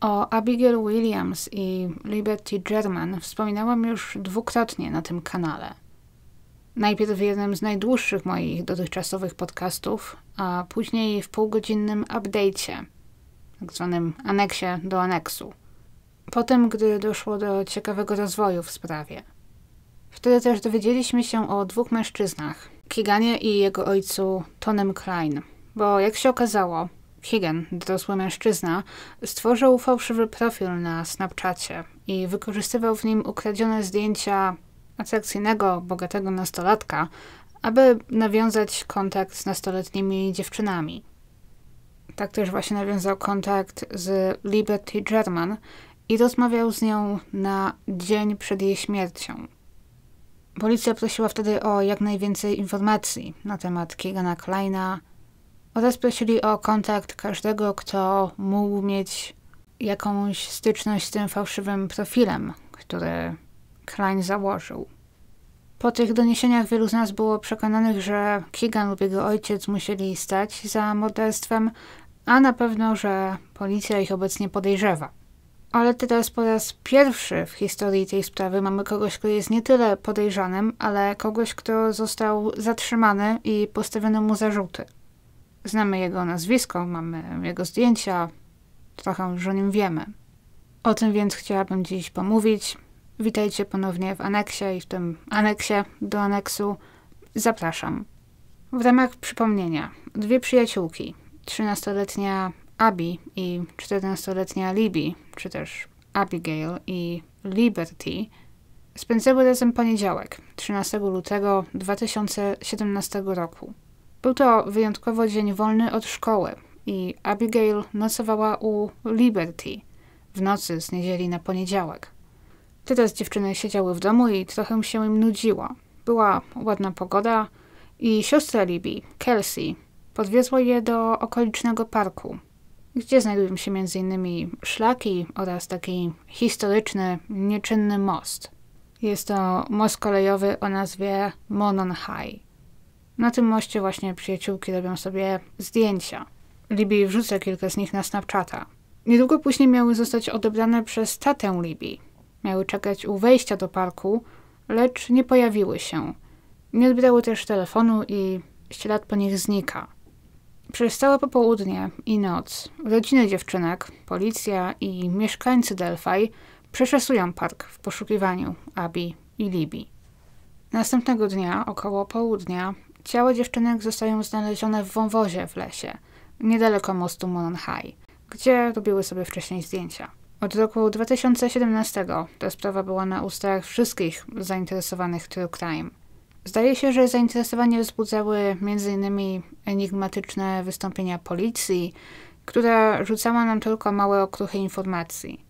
O Abigail Williams i Liberty German wspominałam już dwukrotnie na tym kanale. Najpierw w jednym z najdłuższych moich dotychczasowych podcastów, a później w półgodzinnym update'cie, tak zwanym aneksie do aneksu. Potem, gdy doszło do ciekawego rozwoju w sprawie. Wtedy też dowiedzieliśmy się o dwóch mężczyznach, Kiganie i jego ojcu Tonem Klein, bo jak się okazało, Higgin, dorosły mężczyzna, stworzył fałszywy profil na Snapchacie i wykorzystywał w nim ukradzione zdjęcia atrakcyjnego, bogatego nastolatka, aby nawiązać kontakt z nastoletnimi dziewczynami. Tak też właśnie nawiązał kontakt z Liberty German i rozmawiał z nią na dzień przed jej śmiercią. Policja prosiła wtedy o jak najwięcej informacji na temat Kigana Kleina, oraz prosili o kontakt każdego, kto mógł mieć jakąś styczność z tym fałszywym profilem, który Klein założył. Po tych doniesieniach wielu z nas było przekonanych, że Keegan lub jego ojciec musieli stać za morderstwem, a na pewno, że policja ich obecnie podejrzewa. Ale teraz po raz pierwszy w historii tej sprawy mamy kogoś, kto jest nie tyle podejrzanym, ale kogoś, kto został zatrzymany i postawiono mu zarzuty. Znamy jego nazwisko, mamy jego zdjęcia, trochę już o nim wiemy. O tym więc chciałabym dziś pomówić. Witajcie ponownie w aneksie i w tym aneksie do aneksu. Zapraszam. W ramach przypomnienia, dwie przyjaciółki, 13-letnia Abby i 14-letnia Libby, czy też Abigail i Liberty, spędzały razem poniedziałek, 13 lutego 2017 roku. Był to wyjątkowo dzień wolny od szkoły i Abigail nocowała u Liberty w nocy z niedzieli na poniedziałek. Teraz dziewczyny siedziały w domu i trochę się im nudziło. Była ładna pogoda i siostra Libby, Kelsey, podwiezła je do okolicznego parku, gdzie znajdują się m.in. szlaki oraz taki historyczny, nieczynny most. Jest to most kolejowy o nazwie Monon High. Na tym moście właśnie przyjaciółki robią sobie zdjęcia. Libii wrzucę kilka z nich na Snapchata. Niedługo później miały zostać odebrane przez tatę Libii. Miały czekać u wejścia do parku, lecz nie pojawiły się. Nie odbierały też telefonu i ślad po nich znika. Przez całe popołudnie i noc rodziny dziewczynek, policja i mieszkańcy Delphi przeszesują park w poszukiwaniu Abi i Libii. Następnego dnia, około południa, Ciała dziewczynek zostają znalezione w wąwozie w lesie, niedaleko mostu Mononhai, gdzie robiły sobie wcześniej zdjęcia. Od roku 2017 ta sprawa była na ustach wszystkich zainteresowanych True Crime. Zdaje się, że zainteresowanie wzbudzały m.in. enigmatyczne wystąpienia policji, która rzucała nam tylko małe okruchy informacji.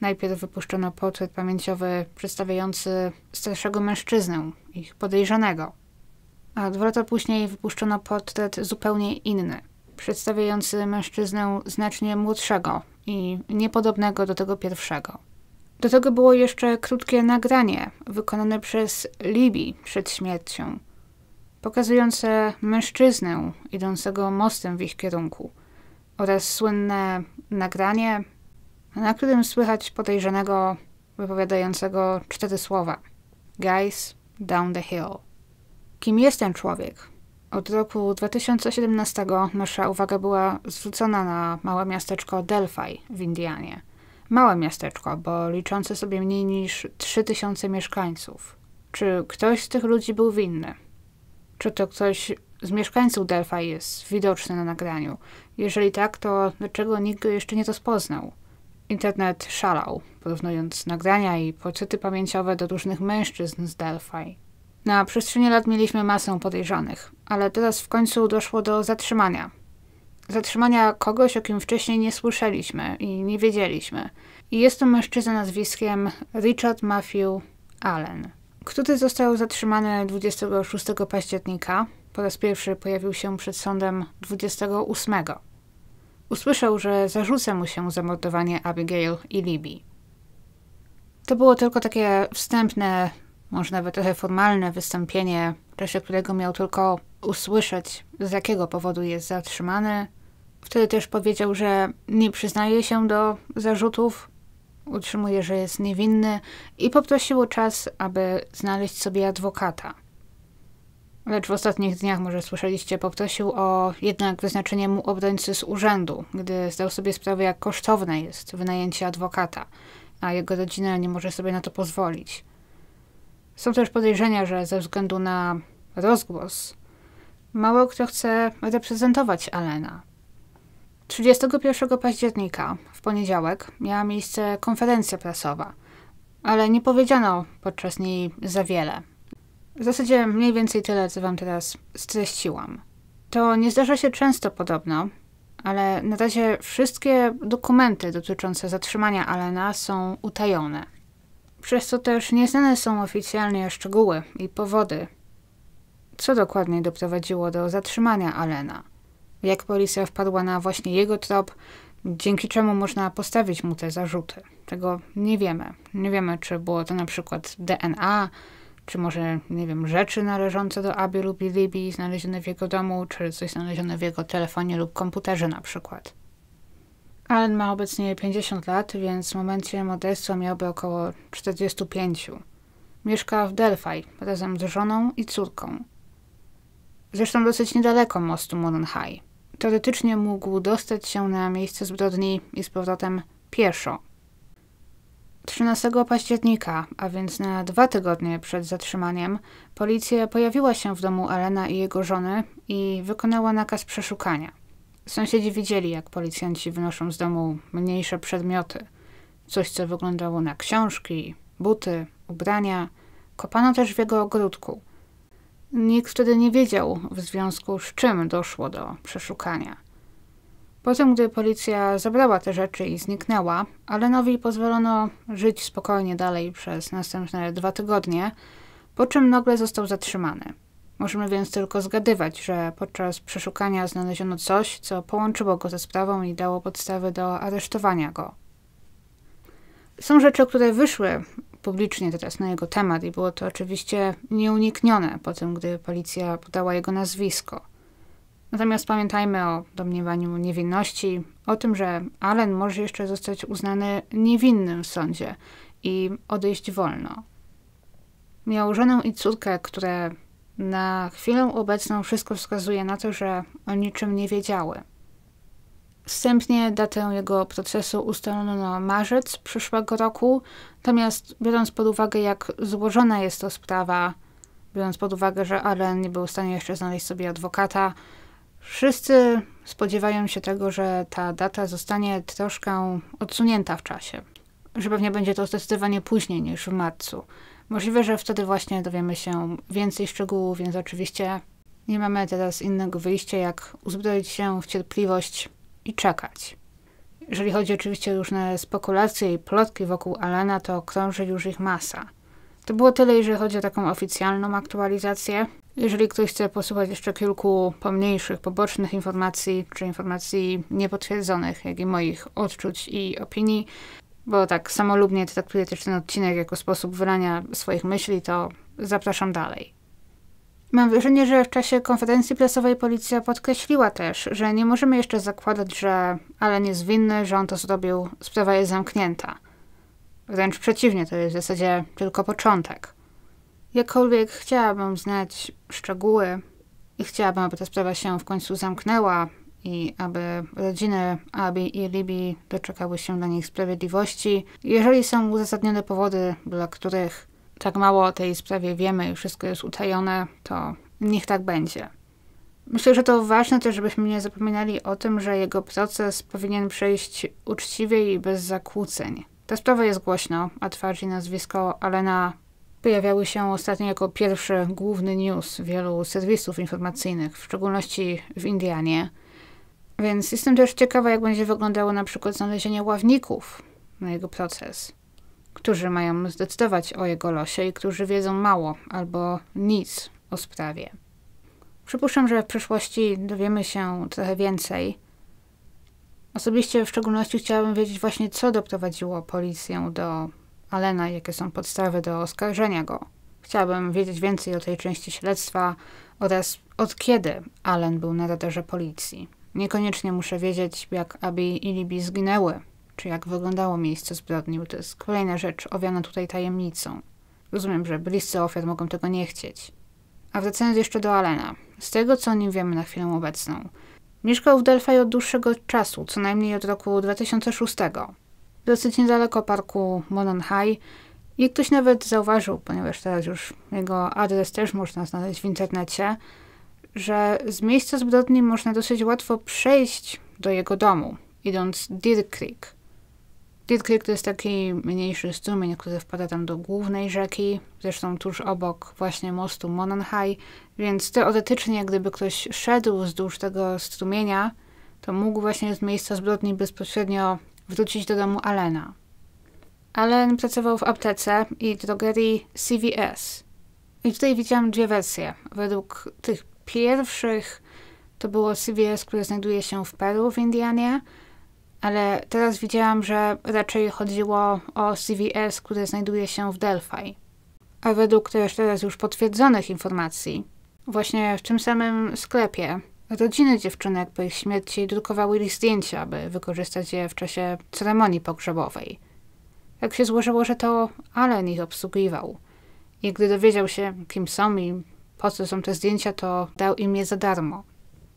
Najpierw wypuszczono portret pamięciowy przedstawiający starszego mężczyznę, ich podejrzanego, a dwa lata później wypuszczono portret zupełnie inny, przedstawiający mężczyznę znacznie młodszego i niepodobnego do tego pierwszego. Do tego było jeszcze krótkie nagranie wykonane przez Libi przed śmiercią, pokazujące mężczyznę idącego mostem w ich kierunku oraz słynne nagranie, na którym słychać podejrzanego wypowiadającego cztery słowa: Guys, down the hill kim jest ten człowiek. Od roku 2017 nasza uwaga była zwrócona na małe miasteczko Delphi w Indianie. Małe miasteczko, bo liczące sobie mniej niż 3000 mieszkańców. Czy ktoś z tych ludzi był winny? Czy to ktoś z mieszkańców Delphi jest widoczny na nagraniu? Jeżeli tak, to dlaczego nikt go jeszcze nie rozpoznał? Internet szalał, porównując nagrania i poczyty pamięciowe do różnych mężczyzn z Delphi. Na przestrzeni lat mieliśmy masę podejrzanych, ale teraz w końcu doszło do zatrzymania. Zatrzymania kogoś, o kim wcześniej nie słyszeliśmy i nie wiedzieliśmy. I jest to mężczyzna nazwiskiem Richard Matthew Allen, który został zatrzymany 26 października. Po raz pierwszy pojawił się przed sądem 28. Usłyszał, że zarzuca mu się zamordowanie Abigail i Libby. To było tylko takie wstępne może nawet trochę formalne wystąpienie, w czasie którego miał tylko usłyszeć, z jakiego powodu jest zatrzymany. Wtedy też powiedział, że nie przyznaje się do zarzutów, utrzymuje, że jest niewinny i poprosił o czas, aby znaleźć sobie adwokata. Lecz w ostatnich dniach, może słyszeliście, poprosił o jednak wyznaczenie mu obrońcy z urzędu, gdy zdał sobie sprawę, jak kosztowne jest wynajęcie adwokata, a jego rodzina nie może sobie na to pozwolić. Są też podejrzenia, że ze względu na rozgłos mało kto chce reprezentować Alena. 31 października, w poniedziałek, miała miejsce konferencja prasowa, ale nie powiedziano podczas niej za wiele. W zasadzie mniej więcej tyle, co wam teraz streściłam. To nie zdarza się często podobno, ale na razie wszystkie dokumenty dotyczące zatrzymania Alena są utajone przez to też nieznane są oficjalnie szczegóły i powody, co dokładnie doprowadziło do zatrzymania Alena, jak policja wpadła na właśnie jego trop, dzięki czemu można postawić mu te zarzuty. Tego nie wiemy. Nie wiemy, czy było to na przykład DNA, czy może, nie wiem, rzeczy należące do Abi lub Libii znalezione w jego domu, czy coś znalezione w jego telefonie lub komputerze na przykład. Allen ma obecnie 50 lat, więc w momencie morderstwa miałby około 45. Mieszka w Delphi razem z żoną i córką. Zresztą dosyć niedaleko mostu Moron High. Teoretycznie mógł dostać się na miejsce zbrodni i z powrotem pieszo. 13 października, a więc na dwa tygodnie przed zatrzymaniem, policja pojawiła się w domu Alena i jego żony i wykonała nakaz przeszukania. Sąsiedzi widzieli, jak policjanci wynoszą z domu mniejsze przedmioty. Coś, co wyglądało na książki, buty, ubrania. Kopano też w jego ogródku. Nikt wtedy nie wiedział, w związku z czym doszło do przeszukania. Potem, gdy policja zabrała te rzeczy i zniknęła, Alenowi pozwolono żyć spokojnie dalej przez następne dwa tygodnie, po czym nagle został zatrzymany. Możemy więc tylko zgadywać, że podczas przeszukania znaleziono coś, co połączyło go ze sprawą i dało podstawy do aresztowania go. Są rzeczy, które wyszły publicznie teraz na jego temat i było to oczywiście nieuniknione po tym, gdy policja podała jego nazwisko. Natomiast pamiętajmy o domniemaniu niewinności, o tym, że Allen może jeszcze zostać uznany niewinnym w sądzie i odejść wolno. Miał żonę i córkę, które na chwilę obecną wszystko wskazuje na to, że o niczym nie wiedziały. Wstępnie datę jego procesu ustalono na marzec przyszłego roku, natomiast biorąc pod uwagę, jak złożona jest to sprawa, biorąc pod uwagę, że Allen nie był w stanie jeszcze znaleźć sobie adwokata, wszyscy spodziewają się tego, że ta data zostanie troszkę odsunięta w czasie, że pewnie będzie to zdecydowanie później niż w marcu. Możliwe, że wtedy właśnie dowiemy się więcej szczegółów, więc oczywiście nie mamy teraz innego wyjścia, jak uzbroić się w cierpliwość i czekać. Jeżeli chodzi oczywiście o różne spekulacje i plotki wokół Alana, to krąży już ich masa. To było tyle, jeżeli chodzi o taką oficjalną aktualizację. Jeżeli ktoś chce posłuchać jeszcze kilku pomniejszych, pobocznych informacji, czy informacji niepotwierdzonych, jak i moich odczuć i opinii, bo tak samolubnie to też ten odcinek jako sposób wyrania swoich myśli, to zapraszam dalej. Mam wrażenie, że w czasie konferencji prasowej policja podkreśliła też, że nie możemy jeszcze zakładać, że Allen jest winny, że on to zrobił, sprawa jest zamknięta. Wręcz przeciwnie, to jest w zasadzie tylko początek. Jakkolwiek chciałabym znać szczegóły i chciałabym, aby ta sprawa się w końcu zamknęła, i aby rodziny Abi i Libi doczekały się dla nich sprawiedliwości. Jeżeli są uzasadnione powody, dla których tak mało o tej sprawie wiemy i wszystko jest utajone, to niech tak będzie. Myślę, że to ważne też, żebyśmy nie zapominali o tym, że jego proces powinien przejść uczciwie i bez zakłóceń. Ta sprawa jest głośno, a twarz i nazwisko Alena pojawiały się ostatnio jako pierwszy główny news wielu serwisów informacyjnych, w szczególności w Indianie. Więc jestem też ciekawa, jak będzie wyglądało na przykład znalezienie ławników na jego proces, którzy mają zdecydować o jego losie i którzy wiedzą mało albo nic o sprawie. Przypuszczam, że w przyszłości dowiemy się trochę więcej. Osobiście w szczególności chciałabym wiedzieć właśnie, co doprowadziło policję do Alena, jakie są podstawy do oskarżenia go. Chciałabym wiedzieć więcej o tej części śledztwa oraz od kiedy Allen był na radarze policji. Niekoniecznie muszę wiedzieć, jak Abby i Libby zginęły, czy jak wyglądało miejsce zbrodni, bo to jest kolejna rzecz owiana tutaj tajemnicą. Rozumiem, że bliscy ofiar mogą tego nie chcieć. A wracając jeszcze do Alena. Z tego, co o nim wiemy na chwilę obecną. Mieszkał w Delphi od dłuższego czasu, co najmniej od roku 2006. Dosyć niedaleko parku Monon High i ktoś nawet zauważył, ponieważ teraz już jego adres też można znaleźć w internecie, że z miejsca zbrodni można dosyć łatwo przejść do jego domu, idąc Deer Creek. Deer Creek to jest taki mniejszy strumień, który wpada tam do głównej rzeki, zresztą tuż obok właśnie mostu Monanhai, więc teoretycznie gdyby ktoś szedł wzdłuż tego strumienia, to mógł właśnie z miejsca zbrodni bezpośrednio wrócić do domu Alena. Allen pracował w aptece i drogerii CVS. I tutaj widziałam dwie wersje według tych pierwszych to było CVS, które znajduje się w Peru, w Indianie, ale teraz widziałam, że raczej chodziło o CVS, które znajduje się w Delphi. A według też teraz już potwierdzonych informacji, właśnie w tym samym sklepie rodziny dziewczynek po ich śmierci drukowały ich zdjęcia, aby wykorzystać je w czasie ceremonii pogrzebowej. Jak się złożyło, że to Allen ich obsługiwał. I gdy dowiedział się, kim są i po co są te zdjęcia, to dał im je za darmo.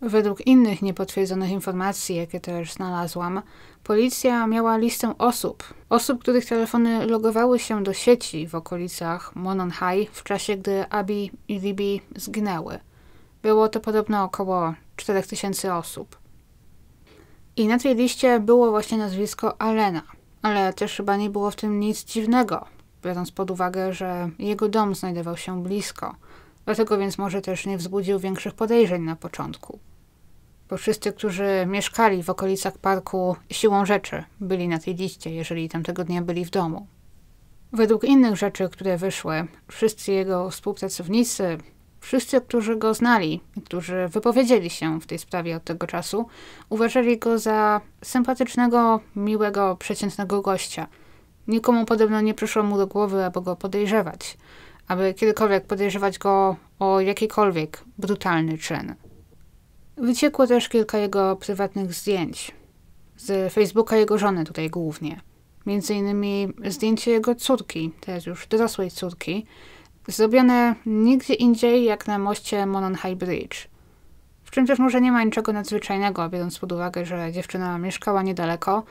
Według innych niepotwierdzonych informacji, jakie też znalazłam, policja miała listę osób, osób, których telefony logowały się do sieci w okolicach High w czasie, gdy Abi i Libby zginęły. Było to podobno około 4000 osób. I na tej liście było właśnie nazwisko Alena, ale też chyba nie było w tym nic dziwnego, biorąc pod uwagę, że jego dom znajdował się blisko – dlatego więc może też nie wzbudził większych podejrzeń na początku. Bo wszyscy, którzy mieszkali w okolicach parku, siłą rzeczy byli na tej liście, jeżeli tamtego dnia byli w domu. Według innych rzeczy, które wyszły, wszyscy jego współpracownicy, wszyscy, którzy go znali i którzy wypowiedzieli się w tej sprawie od tego czasu, uważali go za sympatycznego, miłego, przeciętnego gościa. Nikomu podobno nie przyszło mu do głowy, aby go podejrzewać – aby kiedykolwiek podejrzewać go o jakikolwiek brutalny czyn. Wyciekło też kilka jego prywatnych zdjęć. Z Facebooka jego żony tutaj głównie. Między innymi zdjęcie jego córki, teraz już dorosłej córki, zrobione nigdzie indziej jak na moście High Bridge. W czym też może nie ma niczego nadzwyczajnego, biorąc pod uwagę, że dziewczyna mieszkała niedaleko,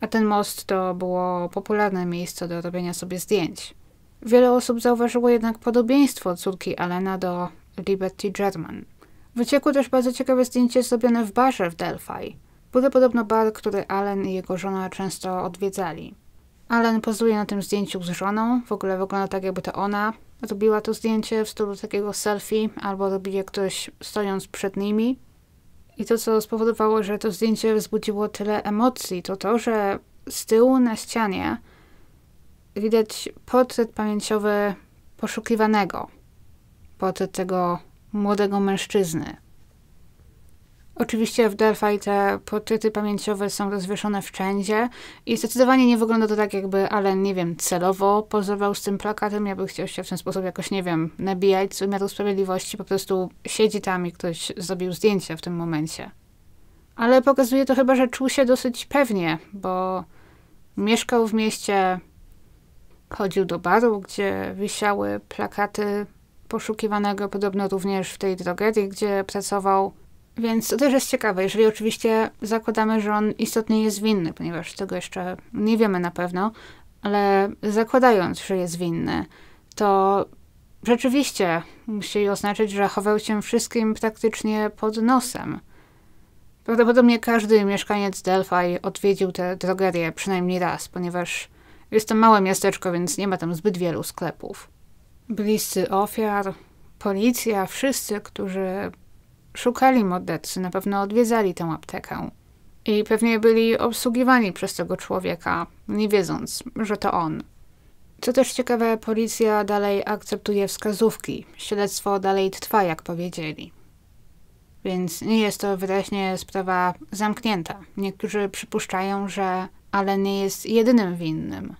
a ten most to było popularne miejsce do robienia sobie zdjęć. Wiele osób zauważyło jednak podobieństwo córki Alena do Liberty German. Wyciekło też bardzo ciekawe zdjęcie zrobione w barze w Delphi. Był to podobno bar, który Allen i jego żona często odwiedzali. Allen pozuje na tym zdjęciu z żoną, w ogóle wygląda tak jakby to ona robiła to zdjęcie w stylu takiego selfie, albo robi je ktoś stojąc przed nimi. I to, co spowodowało, że to zdjęcie wzbudziło tyle emocji, to to, że z tyłu na ścianie widać portret pamięciowy poszukiwanego, portret tego młodego mężczyzny. Oczywiście w Delphi te portrety pamięciowe są rozwieszone wszędzie i zdecydowanie nie wygląda to tak, jakby Allen, nie wiem, celowo pozował z tym plakatem, jakby chciał się w ten sposób jakoś, nie wiem, nabijać z wymiaru sprawiedliwości, po prostu siedzi tam i ktoś zrobił zdjęcie w tym momencie. Ale pokazuje to chyba, że czuł się dosyć pewnie, bo mieszkał w mieście, Chodził do baru, gdzie wisiały plakaty poszukiwanego podobno również w tej drogerii, gdzie pracował. Więc to też jest ciekawe, jeżeli oczywiście zakładamy, że on istotnie jest winny, ponieważ tego jeszcze nie wiemy na pewno, ale zakładając, że jest winny, to rzeczywiście musi oznaczać, że chował się wszystkim praktycznie pod nosem. Prawdopodobnie każdy mieszkaniec Delphi odwiedził tę drogerię przynajmniej raz, ponieważ jest to małe miasteczko, więc nie ma tam zbyt wielu sklepów. Bliscy ofiar, policja, wszyscy, którzy szukali mordercy, na pewno odwiedzali tę aptekę. I pewnie byli obsługiwani przez tego człowieka, nie wiedząc, że to on. Co też ciekawe, policja dalej akceptuje wskazówki. Śledztwo dalej trwa, jak powiedzieli. Więc nie jest to wyraźnie sprawa zamknięta. Niektórzy przypuszczają, że ale nie jest jedynym winnym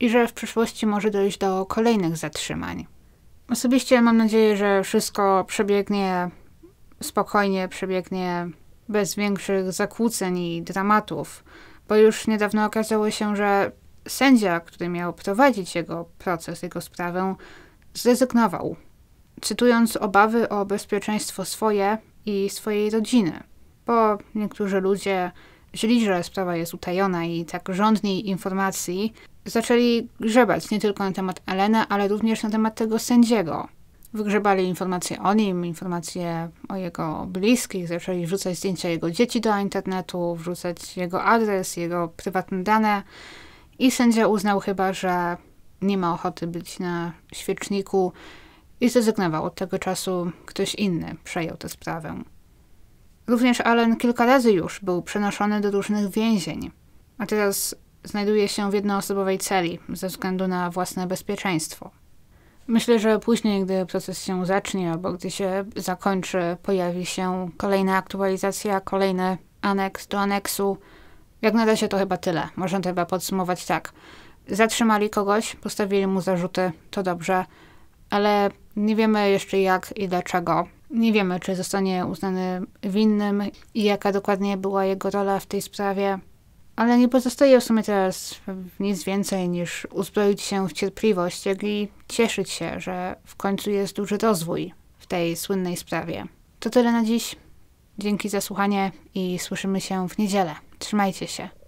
i że w przyszłości może dojść do kolejnych zatrzymań. Osobiście mam nadzieję, że wszystko przebiegnie spokojnie, przebiegnie bez większych zakłóceń i dramatów, bo już niedawno okazało się, że sędzia, który miał prowadzić jego proces, jego sprawę, zrezygnował, cytując obawy o bezpieczeństwo swoje i swojej rodziny, bo niektórzy ludzie źli, że sprawa jest utajona i tak żądni informacji, zaczęli grzebać nie tylko na temat Eleny, ale również na temat tego sędziego. Wygrzebali informacje o nim, informacje o jego bliskich, zaczęli wrzucać zdjęcia jego dzieci do internetu, wrzucać jego adres, jego prywatne dane i sędzia uznał chyba, że nie ma ochoty być na świeczniku i zrezygnował. Od tego czasu ktoś inny przejął tę sprawę. Również Allen kilka razy już był przenoszony do różnych więzień, a teraz znajduje się w jednoosobowej celi ze względu na własne bezpieczeństwo. Myślę, że później, gdy proces się zacznie albo gdy się zakończy, pojawi się kolejna aktualizacja, kolejny aneks do aneksu. Jak na razie to chyba tyle. Można to chyba podsumować tak. Zatrzymali kogoś, postawili mu zarzuty, to dobrze, ale nie wiemy jeszcze jak i dlaczego. Nie wiemy, czy zostanie uznany winnym i jaka dokładnie była jego rola w tej sprawie ale nie pozostaje w sumie teraz nic więcej niż uzbroić się w cierpliwość, jak i cieszyć się, że w końcu jest duży rozwój w tej słynnej sprawie. To tyle na dziś. Dzięki za słuchanie i słyszymy się w niedzielę. Trzymajcie się.